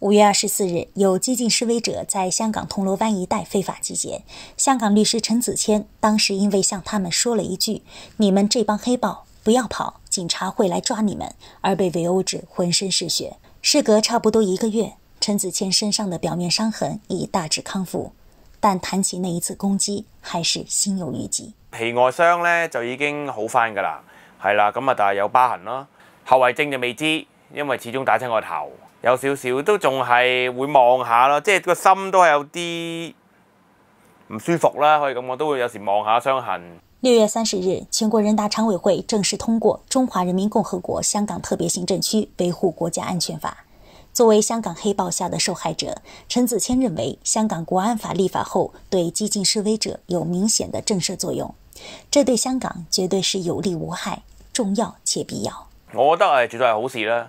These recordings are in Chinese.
五月二十四日，有激进示威者在香港铜锣湾一带非法集结。香港律师陈子谦当时因为向他们说了一句：“你们这帮黑暴，不要跑，警察会来抓你们。”而被围殴至浑身是血。事隔差不多一个月，陈子谦身上的表面伤痕已大致康复，但谈起那一次攻击，还是心有余悸。皮外伤呢就已经好翻噶啦，系啦，咁啊，但系有疤痕咯，后遗症就未知。因為始終打親個頭，有少少都仲係會望下咯，即係個心都係有啲唔舒服啦，可以咁講都會有時望下傷痕。六月三十日，全國人大常委会正式通过《中華人民共和國香港特別行政區維護國家安全法》。作為香港黑暴下的受害者，陳子谦認為香港國安法立法後對激進示威者有明顯的震慑作用，這對香港絕對是有利無害、重要且必要。我覺得系絕對係好事啦。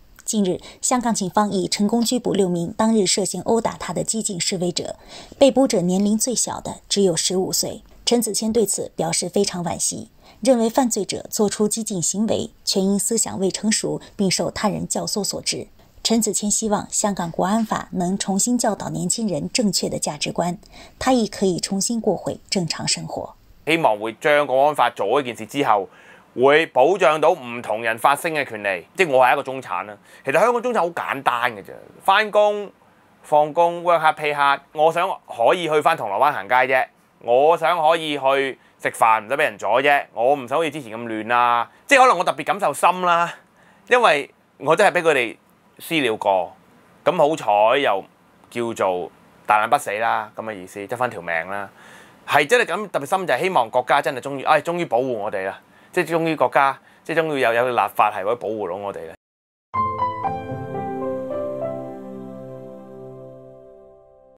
近日，香港警方已成功拘捕六名当日涉嫌殴打他的激进示威者。被捕者年龄最小的只有十五岁。陈子谦对此表示非常惋惜，认为犯罪者做出激进行为，全因思想未成熟，并受他人教唆所致。陈子谦希望香港国安法能重新教导年轻人正确的价值观，他亦可以重新过回正常生活。希望会将国安法做一件事之后。會保障到唔同人發聲嘅權利，即係我係一個中產啦。其實香港中產好簡單嘅啫，翻工放工 work hard pay hard。我想可以去翻銅鑼灣行街啫，我想可以去食飯唔使俾人阻啫。我唔想好似之前咁亂啦，即係可能我特別感受深啦，因為我真係俾佢哋私了過，咁好彩又叫做大難不死啦，咁嘅意思得翻條命啦，係真係咁特別深就係希望國家真係終於唉終於保護我哋啦。即係忠於國家，即係忠於有有立法係可以保護到我哋嘅。